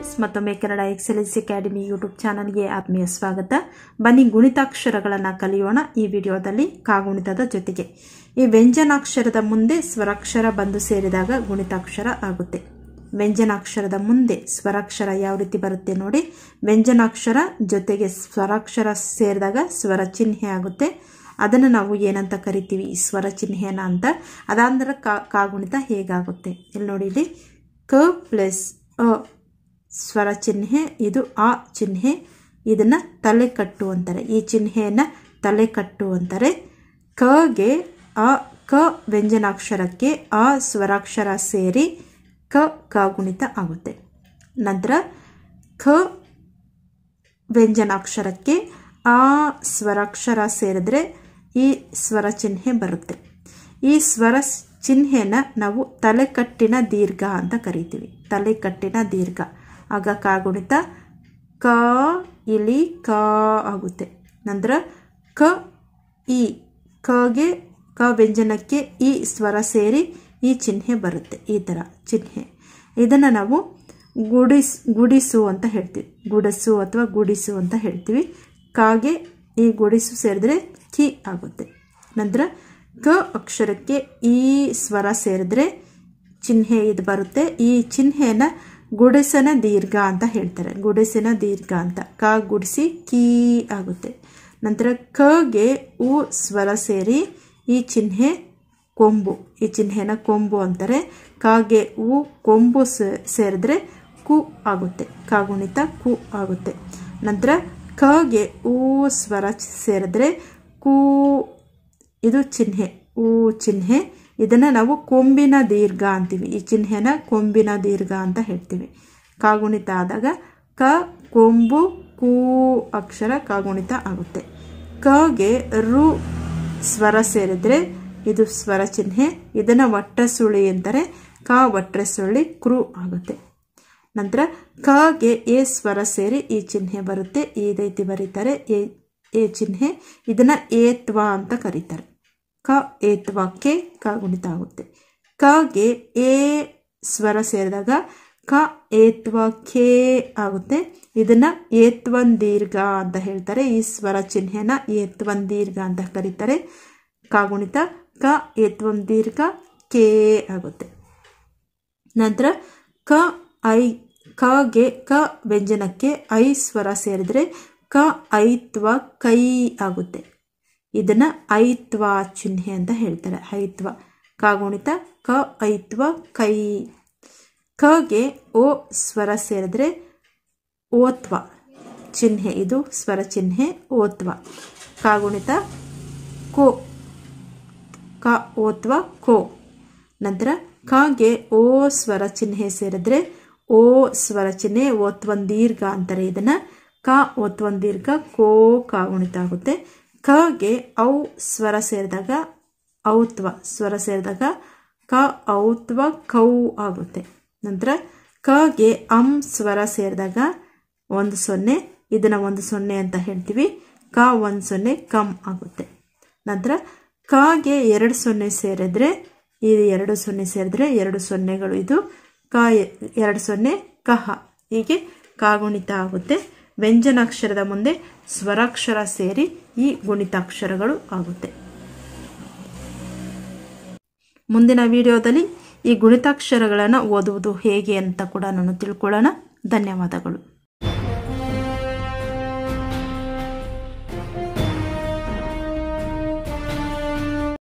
friends ಮತ್ತೊಮ್ಮೆ Kannada excellence academy YouTube ಚಾನಲ್ಗೆ ಆತ್ಮೀಯ ಸ್ವಾಗತ ಬನ್ನಿ ಗುಣಿತಾಕ್ಷರಗಳನ್ನು ಕಲಿಯೋಣ ಈ ವಿಡಿಯೋದಲ್ಲಿ ಕಾಗುಣಿತದ ಜೊತೆಗೆ ಈ ವ್ಯಂಜನಾಕ್ಷರದ ಮುಂದೆ ಸ್ವರಾಕ್ಷರ ಬಂದು ಸೇರಿದಾಗ ಗುಣಿತಾಕ್ಷರ ಆಗುತ್ತೆ ವ್ಯಂಜನಾಕ್ಷರದ ಮುಂದೆ ಸ್ವರಾಕ್ಷರ ಯಾವ ರೀತಿ ಬರುತ್ತೆ ನೋಡಿ ವ್ಯಂಜನಾಕ್ಷರ ಜೊತೆಗೆ ಸ್ವರಾಕ್ಷರ ಸೇರಿದಾಗ ಸ್ವರ ಚಿಹ್ನೆ ಆಗುತ್ತೆ ಅದನ್ನು ನಾವು ಏನಂತ ಕರಿತೀವಿ ಸ್ವರ ಚಿಹ್ನೆನ ಅಂತ ಅದಾದ್ರೆ ಕಾಗುಣಿತ ಹೇಗಾಗುತ್ತೆ ಇಲ್ಲಿ ನೋಡಿ ಇಲ್ಲಿ ಕ ಪ್ಲಸ್ ಸ್ವರ ಚಿಹ್ನೆ ಇದು ಆ ಚಿಹ್ನೆ ಇದನ್ನು ತಲೆ ಕಟ್ಟು ಅಂತಾರೆ ಈ ಚಿಹ್ನೆಯನ್ನು ತಲೆ ಕಟ್ಟು ಅಂತಾರೆ ಕಗೆ ಆ ಕ ವ್ಯಂಜನಾಕ್ಷರಕ್ಕೆ ಆ ಸ್ವರಾಕ್ಷರ ಸೇರಿ ಕ ಕ ಗುಣಿತ ಆಗುತ್ತೆ ನಂತರ ಖ ವ್ಯಂಜನಾಕ್ಷರಕ್ಕೆ ಆ ಸ್ವರಾಕ್ಷರ ಸೇರಿದ್ರೆ ಈ ಸ್ವರ ಚಿಹ್ನೆ ಬರುತ್ತೆ ಈ ಸ್ವರ ಚಿಹ್ನೆನ ನಾವು ತಲೆಕಟ್ಟಿನ ದೀರ್ಘ ಅಂತ ಕರಿತೀವಿ ತಲೆಕಟ್ಟಿನ ದೀರ್ಘ ಆಗ ಕ ಗುಣಿತ ಕ ಇಲಿ ಕ ಆಗುತ್ತೆ ನಂತರ ಕ ಇ ಕಗೆ ಕ ವ್ಯಂಜನಕ್ಕೆ ಇ ಸ್ವರ ಸೇರಿ ಈ ಚಿಹ್ನೆ ಬರುತ್ತೆ ಈ ಥರ ಚಿಹ್ನೆ ಇದನ್ನು ನಾವು ಗುಡಿಸ್ ಗುಡಿಸು ಅಂತ ಹೇಳ್ತೀವಿ ಗುಡಸು ಅಥವಾ ಗುಡಿಸು ಅಂತ ಹೇಳ್ತೀವಿ ಕಾಗೆ ಈ ಗುಡಿಸು ಸೇರಿದ್ರೆ ಕಿ ಆಗುತ್ತೆ ನಂತರ ಕ ಅಕ್ಷರಕ್ಕೆ ಈ ಸ್ವರ ಸೇರಿದ್ರೆ ಚಿಹ್ನೆ ಇದು ಬರುತ್ತೆ ಈ ಚಿಹ್ನೆಯನ್ನು ಗುಡಿಸನ ದೀರ್ಘ ಅಂತ ಹೇಳ್ತಾರೆ ಗುಡಿಸಿನ ದೀರ್ಘ ಅಂತ ಕ ಗುಡಿಸಿ ಕೀ ಆಗುತ್ತೆ ನಂತರ ಕಗೆ ಉ ಸ್ವರ ಸೇರಿ ಈ ಚಿಹ್ನೆ ಕೊಂಬು ಈ ಚಿಹ್ನೆನ ಕೊಂಬು ಅಂತಾರೆ ಕಾಗೆ ಉ ಕೊಂಬು ಸೇರಿದ್ರೆ ಕು ಆಗುತ್ತೆ ಕಾಗುಣಿತ ಕು ಆಗುತ್ತೆ ನಂತರ ಕಗೆ ಉ ಸ್ವರ ಸೇರಿದ್ರೆ ಕೂ ಇದು ಚಿಹ್ನೆ ಊ ಚಿಹ್ನೆ ಇದನ್ನು ನಾವು ಕೊಂಬಿನ ದೀರ್ಘ ಅಂತೀವಿ ಈ ಚಿಹ್ನೆನ ಕೊಂಬಿನ ದೀರ್ಘ ಅಂತ ಹೇಳ್ತೀವಿ ಕಾಗುಣಿತ ಆದಾಗ ಕ ಕೊಂಬು ಕೂ ಅಕ್ಷರ ಕಾಗುಣಿತ ಆಗುತ್ತೆ ಕಗೆ ರು ಸ್ವರ ಸೇರಿದ್ರೆ ಇದು ಸ್ವರ ಚಿಹ್ನೆ ಇದನ್ನು ಒಟ್ಟ ಸುಳಿ ಅಂತಾರೆ ಕ ಒಟ್ಟ ಸುಳಿ ಕ್ರು ಆಗುತ್ತೆ ನಂತರ ಕಗೆ ಎ ಸ್ವರ ಸೇರಿ ಈ ಚಿಹ್ನೆ ಬರುತ್ತೆ ಈ ರೀತಿ ಬರೀತಾರೆ ಎ ಎ ಚಿಹ್ನೆ ಇದನ್ನು ಏತ್ವ ಅಂತ ಕರೀತಾರೆ ಕ ಅಥವಾ ಕೆ ಕ ಗುಣಿತ ಆಗುತ್ತೆ ಕಗೆ ಎ ಸ್ವರ ಸೇರಿದಾಗ ಕ ಏತ್ವ ಕೆ ಆಗುತ್ತೆ ಇದನ್ನು ಏತ್ವನ್ ದೀರ್ಘ ಅಂತ ಹೇಳ್ತಾರೆ ಈ ಸ್ವರ ಚಿಹ್ನೆನ ಏತ್ವನ್ ದೀರ್ಘ ಅಂತ ಕರೀತಾರೆ ಕ ಗುಣಿತ ಕ ಏತ್ವನ್ ದೀರ್ಘ ಕೆ ಆಗುತ್ತೆ ನಂತರ ಕ ಐ ಕಗೆ ಕ ವ್ಯಂಜನಕ್ಕೆ ಐ ಸ್ವರ ಸೇರಿದರೆ ಕ ಐತ್ವ ಕೈ ಆಗುತ್ತೆ ಇದನ್ನು ಐತ್ವ ಚಿಹ್ನೆ ಅಂತ ಹೇಳ್ತಾರೆ ಐತ್ವ ಕಾಗುಣಿತ ಕ ಐತ್ವ ಕೈ ಕಗೆ ಓ ಸ್ವರ ಸೇರಿದ್ರೆ ಓತ್ವ ಚಿಹ್ನೆ ಇದು ಸ್ವರ ಚಿಹ್ನೆ ಓತ್ವ ಕಾಗುಣಿತ ಕೋ ಕ ಓತ್ವ ಕೋ ನಂತರ ಕಗೆ ಓ ಸ್ವರ ಚಿಹ್ನೆ ಸೇರಿದ್ರೆ ಓ ಸ್ವರ ಚಿಹ್ನೆ ದೀರ್ಘ ಅಂತಾರೆ ಇದನ್ನು ಕ ದೀರ್ಘ ಕೋ ಕಾಗುಣಿತ ಆಗುತ್ತೆ ಕಗೆ ಔ ಸ್ವರ ಸೇರಿದಾಗ ಔತ್ವ ಸ್ವರ ಸೇರಿದಾಗ ಕ ಔತ್ವ ಕೌ ಆಗುತ್ತೆ ನಂತರ ಕಗೆ ಅಂ ಸ್ವರ ಸೇರಿದಾಗ ಒಂದು ಸೊನ್ನೆ ಇದನ್ನು ಒಂದು ಸೊನ್ನೆ ಅಂತ ಹೇಳ್ತೀವಿ ಕ ಒಂದು ಸೊನ್ನೆ ಕಮ್ ಆಗುತ್ತೆ ನಂತರ ಕಗೆ ಎರಡು ಸೊನ್ನೆ ಸೇರಿದ್ರೆ ಇದು ಎರಡು ಸೊನ್ನೆ ಸೇರಿದ್ರೆ ಎರಡು ಸೊನ್ನೆಗಳು ಇದು ಕ ಎರಡು ಸೊನ್ನೆ ಕಹ ಹೀಗೆ ಕಾಗುಣಿತ ಆಗುತ್ತೆ ವ್ಯಂಜನಾಕ್ಷರದ ಮುಂದೆ ಸ್ವರಾಕ್ಷರ ಸೇರಿ ಈ ಗುಣಿತಾಕ್ಷರಗಳು ಆಗುತ್ತೆ ಮುಂದಿನ ವಿಡಿಯೋದಲ್ಲಿ ಈ ಗುಣಿತಾಕ್ಷರಗಳನ್ನು ಓದುವುದು ಹೇಗೆ ಅಂತ ಕೂಡ ನಾನು ತಿಳ್ಕೊಳ್ಳೋಣ ಧನ್ಯವಾದಗಳು